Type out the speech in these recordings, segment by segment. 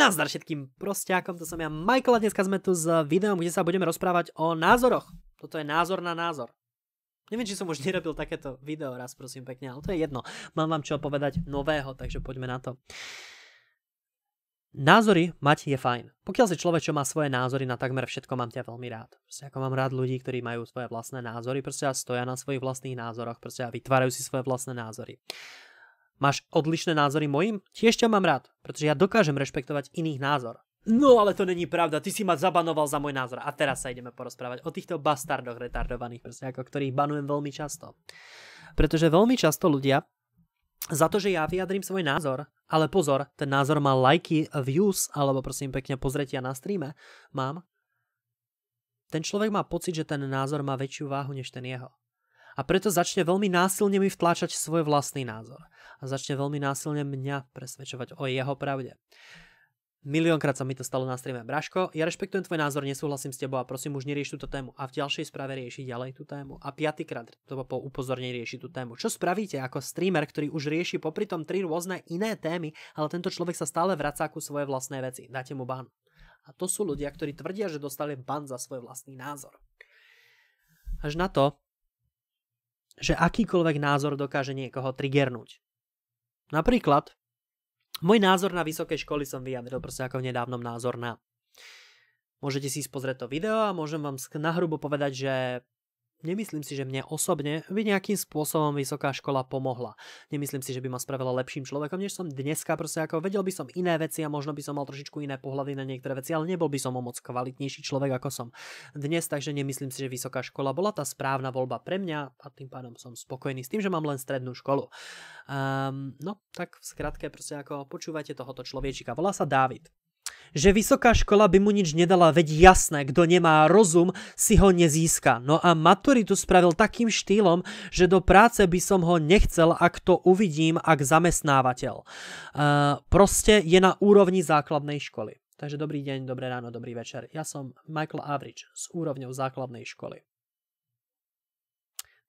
Nazdar všetkým prostiakom, to som ja Michael a dneska sme tu s videom, kde sa budeme rozprávať o názoroch. Toto je názor na názor. Neviem, či som už nerobil takéto video raz, prosím pekne, ale to je jedno. Mám vám čo povedať nového, takže poďme na to. Názory mať je fajn. Pokiaľ si človek, čo má svoje názory na takmer všetko, mám ťa veľmi rád. Proste ako mám rád ľudí, ktorí majú svoje vlastné názory, proste a stoja na svojich vlastných názoroch, proste a vytvárajú si svoje vlastné názory. Máš odlišné názory mojim? Tiež ťa mám rád, pretože ja dokážem rešpektovať iných názor. No ale to není pravda, ty si ma zabanoval za môj názor a teraz sa ideme porozprávať o týchto bastardoch retardovaných, proste ako ktorých banujem veľmi často. Pretože veľmi často ľudia za to, že ja vyjadrím svoj názor, ale pozor, ten názor má lajky, views, alebo prosím pekne pozretia na streame, mám, ten človek má pocit, že ten názor má väčšiu váhu než ten jeho a preto začne veľmi násilne mi vtláčať svoj vlastný názor a začne veľmi násilne mňa presvedčovať o jeho pravde. Miliónkrát sa mi to stalo na streame. Braško, ja rešpektujem tvoj názor, nesúhlasím s tebou a prosím už nerieš túto tému. A v ďalšej správe rieši ďalej tú tému. A piatýkrát to po upozornení rieši tú tému. Čo spravíte ako streamer, ktorý už rieši popri tom tri rôzne iné témy, ale tento človek sa stále vracá ku svoje vlastné veci. Dáte mu ban. A to sú ľudia, ktorí tvrdia, že dostali ban za svoj vlastný názor. Až na to, že akýkoľvek názor dokáže niekoho triggernúť. Napríklad, môj názor na vysokej školy som vyjadril proste ako v nedávnom názor na. Môžete si spozrieť pozrieť to video a môžem vám nahrubo povedať, že Nemyslím si, že mne osobne by nejakým spôsobom vysoká škola pomohla. Nemyslím si, že by ma spravila lepším človekom, než som dneska. Proste ako vedel by som iné veci a možno by som mal trošičku iné pohľady na niektoré veci, ale nebol by som o moc kvalitnejší človek, ako som dnes. Takže nemyslím si, že vysoká škola bola tá správna voľba pre mňa a tým pádom som spokojný s tým, že mám len strednú školu. Um, no, tak v skratke proste ako počúvajte tohoto človečika. Volá sa David že vysoká škola by mu nič nedala, veď jasné, kto nemá rozum, si ho nezíska. No a maturitu spravil takým štýlom, že do práce by som ho nechcel, ak to uvidím, ak zamestnávateľ. Uh, proste je na úrovni základnej školy. Takže dobrý deň, dobré ráno, dobrý večer. Ja som Michael Average s úrovňou základnej školy.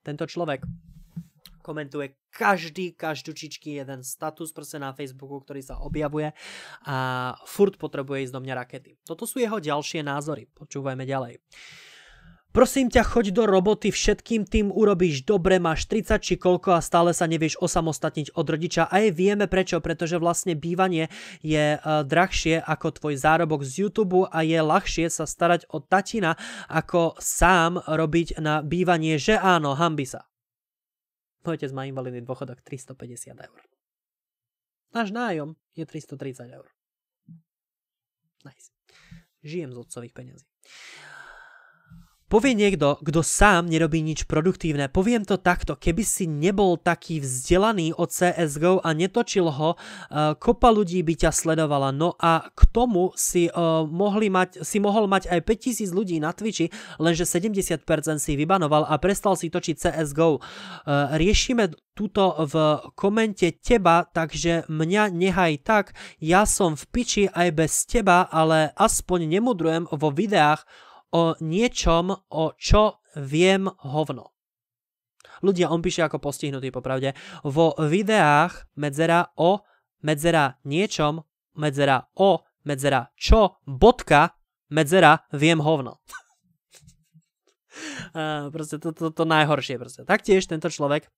Tento človek komentuje každý, každúčičky jeden status proste na Facebooku, ktorý sa objavuje a furt potrebuje ísť do mňa rakety. Toto sú jeho ďalšie názory. Počúvajme ďalej. Prosím ťa, choď do roboty, všetkým tým urobíš dobre, máš 30 či koľko a stále sa nevieš osamostatniť od rodiča. a Aj vieme prečo, pretože vlastne bývanie je uh, drahšie ako tvoj zárobok z YouTube a je ľahšie sa starať o tatina, ako sám robiť na bývanie, že áno, hambi sa. Môj otec má invalidný dôchodok 350 eur. Náš nájom je 330 eur. Nice. Žijem z otcových peňazí. Povie niekto, kto sám nerobí nič produktívne. Poviem to takto, keby si nebol taký vzdelaný od CSGO a netočil ho, eh, kopa ľudí by ťa sledovala. No a k tomu si, eh, mohli mať, si mohol mať aj 5000 ľudí na Twitchi, lenže 70% si vybanoval a prestal si točiť CSGO. Eh, riešime túto v komente teba, takže mňa nehaj tak, ja som v piči aj bez teba, ale aspoň nemudrujem vo videách o niečom, o čo viem hovno. Ľudia, on píše ako postihnutý popravde, vo videách medzera o, medzera niečom, medzera o, medzera čo, bodka, medzera viem hovno. proste to, to, to najhoršie proste. Taktiež tento človek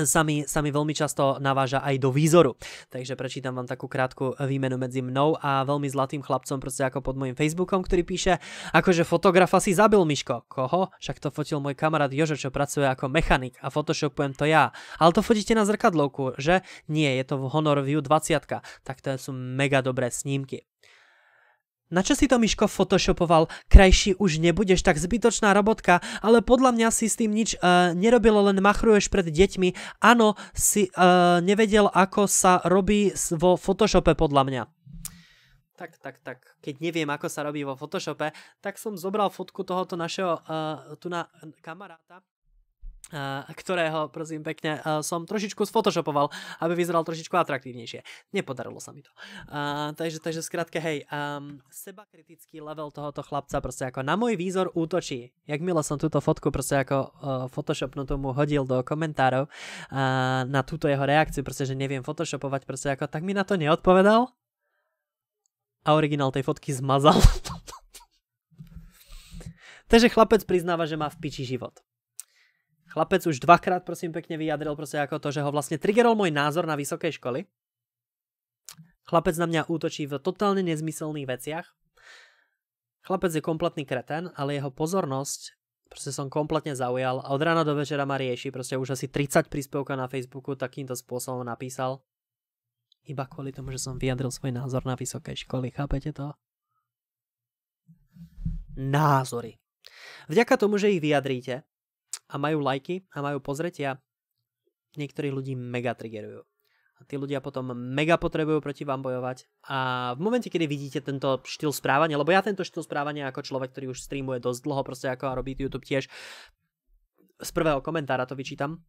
sa mi, sa mi veľmi často naváža aj do výzoru. Takže prečítam vám takú krátku výmenu medzi mnou a veľmi zlatým chlapcom, proste ako pod môjim Facebookom, ktorý píše, akože fotografa si zabil Miško. Koho? Však to fotil môj kamarát Jožo, čo pracuje ako mechanik a photoshopujem to ja. Ale to fotíte na zrkadlovku, že? Nie, je to v Honor View 20. Tak to sú mega dobré snímky. Na čo si to Miško photoshopoval? Krajší už nebudeš, tak zbytočná robotka, ale podľa mňa si s tým nič uh, nerobilo, len machruješ pred deťmi. Áno, si uh, nevedel, ako sa robí vo Photoshope podľa mňa. Tak, tak, tak. Keď neviem, ako sa robí vo Photoshope, tak som zobral fotku tohoto našeho uh, tu na kamaráta. Eh, ktorého, prosím pekne, eh, som trošičku sfotoshopoval, aby vyzeral trošičku atraktívnejšie. Nepodarilo sa mi to. Eh, takže, takže skrátke, hej, ehm, seba kritický level tohoto chlapca proste ako na môj výzor útočí. Jak milo som túto fotku proste ako photoshopnutú mu hodil do komentárov na túto jeho reakciu, proste, že neviem photoshopovať proste ako, tak mi na to neodpovedal a originál tej fotky zmazal. takže chlapec priznáva, že má v piči život. Chlapec už dvakrát, prosím, pekne vyjadril proste ako to, že ho vlastne triggerol môj názor na vysokej školy. Chlapec na mňa útočí v totálne nezmyselných veciach. Chlapec je kompletný kreten, ale jeho pozornosť proste som kompletne zaujal a od rána do večera ma rieši. Proste už asi 30 príspevka na Facebooku takýmto spôsobom napísal. Iba kvôli tomu, že som vyjadril svoj názor na vysokej školy. Chápete to? Názory. Vďaka tomu, že ich vyjadríte, a majú lajky a majú pozretia, Niektorí ľudí mega triggerujú. A tí ľudia potom mega potrebujú proti vám bojovať. A v momente, kedy vidíte tento štýl správania, lebo ja tento štýl správania ako človek, ktorý už streamuje dosť dlho, proste ako a robí YouTube tiež, z prvého komentára to vyčítam,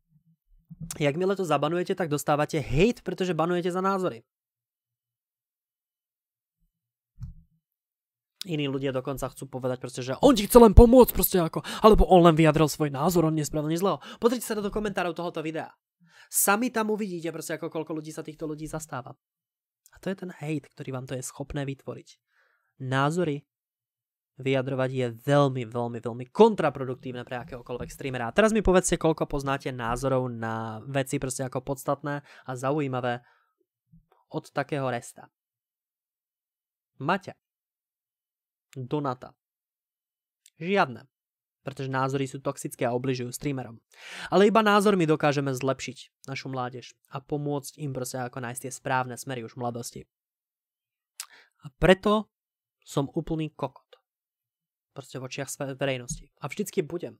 Jak jakmile to zabanujete, tak dostávate hate, pretože banujete za názory. iní ľudia dokonca chcú povedať proste, že on ti chce len pomôcť proste ako, alebo on len vyjadril svoj názor, on nespravil nič zlého. Pozrite sa do komentárov tohoto videa. Sami tam uvidíte proste ako koľko ľudí sa týchto ľudí zastáva. A to je ten hate, ktorý vám to je schopné vytvoriť. Názory vyjadrovať je veľmi, veľmi, veľmi kontraproduktívne pre akéhokoľvek streamera. A teraz mi povedzte, koľko poznáte názorov na veci proste ako podstatné a zaujímavé od takého resta. Maťa, Donata. Žiadne, pretože názory sú toxické a obližujú streamerom. Ale iba názormi dokážeme zlepšiť našu mládež a pomôcť im proste ako nájsť tie správne smery už v mladosti. A preto som úplný kokot. Proste v očiach verejnosti. A vždycky budem,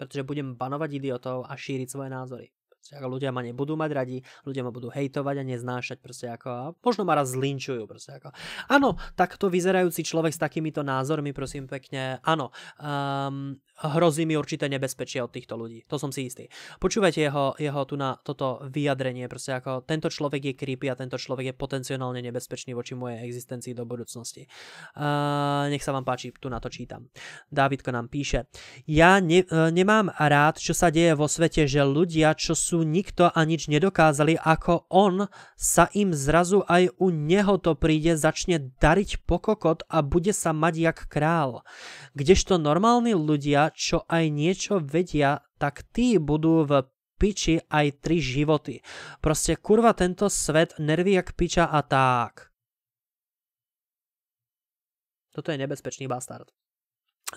pretože budem banovať idiotov a šíriť svoje názory ako ľudia ma nebudú mať radi, ľudia ma budú hejtovať a neznášať, proste ako, a možno ma raz zlinčujú, proste ako. Áno, takto vyzerajúci človek s takýmito názormi, prosím pekne, áno, um, hrozí mi určité nebezpečie od týchto ľudí. To som si istý. Počúvajte jeho, jeho tu na toto vyjadrenie, proste ako tento človek je creepy a tento človek je potenciálne nebezpečný voči mojej existencii do budúcnosti. Uh, nech sa vám páči, tu na to čítam. Dávidko nám píše, ja ne, uh, nemám rád, čo sa deje vo svete, že ľudia, čo sú nikto a nič nedokázali, ako on, sa im zrazu aj u neho to príde, začne dariť pokokot a bude sa mať jak král. Kdežto normálni ľudia, čo aj niečo vedia, tak tí budú v piči aj tri životy. Proste kurva tento svet nerví jak piča a tak. Toto je nebezpečný bastard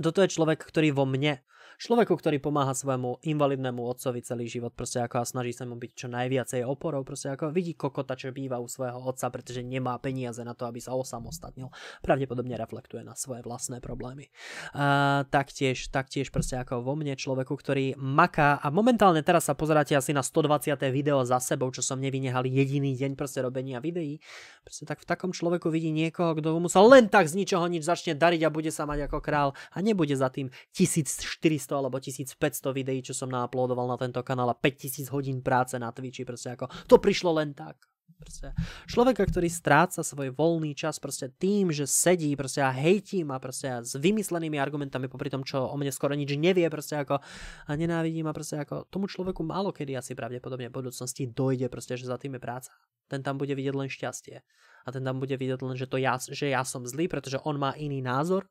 toto je človek, ktorý vo mne, človeku, ktorý pomáha svojmu invalidnému otcovi celý život, proste ako a snaží sa mu byť čo najviacej oporou, proste ako vidí kokota, čo býva u svojho otca, pretože nemá peniaze na to, aby sa osamostatnil. Pravdepodobne reflektuje na svoje vlastné problémy. Uh, taktiež, taktiež proste ako vo mne človeku, ktorý maká a momentálne teraz sa pozeráte asi na 120. video za sebou, čo som nevynehal jediný deň proste robenia videí. Proste tak v takom človeku vidí niekoho, kto mu sa len tak z ničoho nič začne dariť a bude sa mať ako král a nebude za tým 1400 alebo 1500 videí, čo som naaplodoval na tento kanál a 5000 hodín práce na Twitchi, proste ako to prišlo len tak. Proste, človeka, ktorý stráca svoj voľný čas proste tým, že sedí proste a hejtí ma proste a s vymyslenými argumentami popri tom, čo o mne skoro nič nevie proste ako a nenávidí ma proste ako tomu človeku málo kedy asi pravdepodobne v budúcnosti dojde proste, že za tým je práca. Ten tam bude vidieť len šťastie. A ten tam bude vidieť len, že, to ja, že ja som zlý, pretože on má iný názor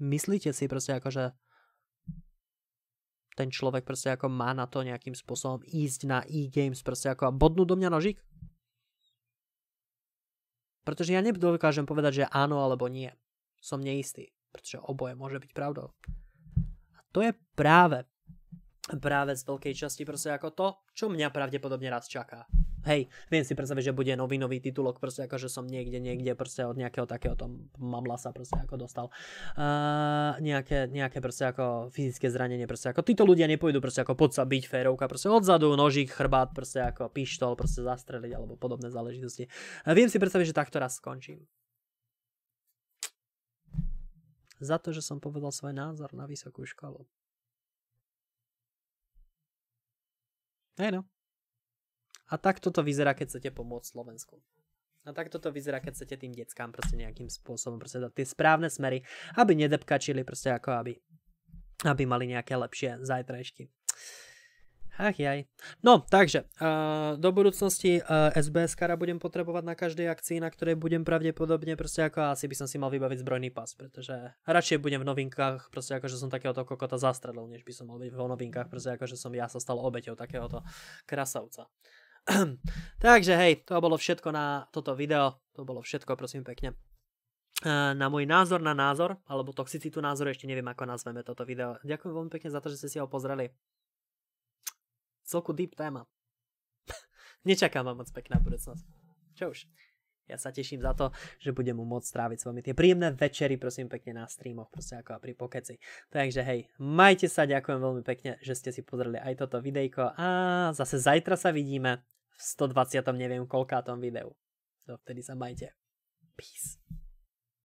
myslíte si proste ako, že ten človek proste ako má na to nejakým spôsobom ísť na e-games proste ako a bodnú do mňa nožík? Pretože ja nedokážem povedať, že áno alebo nie. Som neistý, pretože oboje môže byť pravdou. A to je práve práve z veľkej časti proste ako to, čo mňa pravdepodobne raz čaká. Hej, viem si predstaviť, že bude novinový titulok, proste ako, že som niekde, niekde proste od nejakého takéhoto mamlasa proste ako dostal uh, nejaké, nejaké proste ako fyzické zranenie, proste ako títo ľudia nepôjdu proste ako poď sa byť férovka, proste odzadu, nožík, chrbát, proste ako pištol, proste zastreliť alebo podobné záležitosti. Uh, viem si predstaviť, že takto raz skončím. Za to, že som povedal svoj názor na vysokú školu. Hej no. A tak toto vyzerá, keď chcete pomôcť Slovensku. A tak toto vyzerá, keď chcete tým deckám proste nejakým spôsobom proste dať tie správne smery, aby nedepkačili proste ako aby, aby mali nejaké lepšie zajtrajšky. Ach jaj. No, takže, uh, do budúcnosti uh, eh, SBS kara budem potrebovať na každej akcii, na ktorej budem pravdepodobne proste ako asi by som si mal vybaviť zbrojný pas, pretože radšej budem v novinkách proste ako, že som takéhoto kokota zastrelil, než by som mal byť v novinkách proste ako, že som ja sa stal obeťou takéhoto krasavca. Takže hej, to bolo všetko na toto video. To bolo všetko, prosím pekne. Na môj názor na názor, alebo toxicitu názoru, ešte neviem, ako nazveme toto video. Ďakujem veľmi pekne za to, že ste si ho pozreli. Celku deep téma. Nečakám vám moc pekná budúcnosť. Čo už. Ja sa teším za to, že budem môcť stráviť s vami tie príjemné večery, prosím pekne, na streamoch, proste ako a pri pokeci. Takže hej, majte sa, ďakujem veľmi pekne, že ste si pozreli aj toto videjko a zase zajtra sa vidíme v 120. neviem koľkátom videu. Dovtedy no, sa majte. Peace.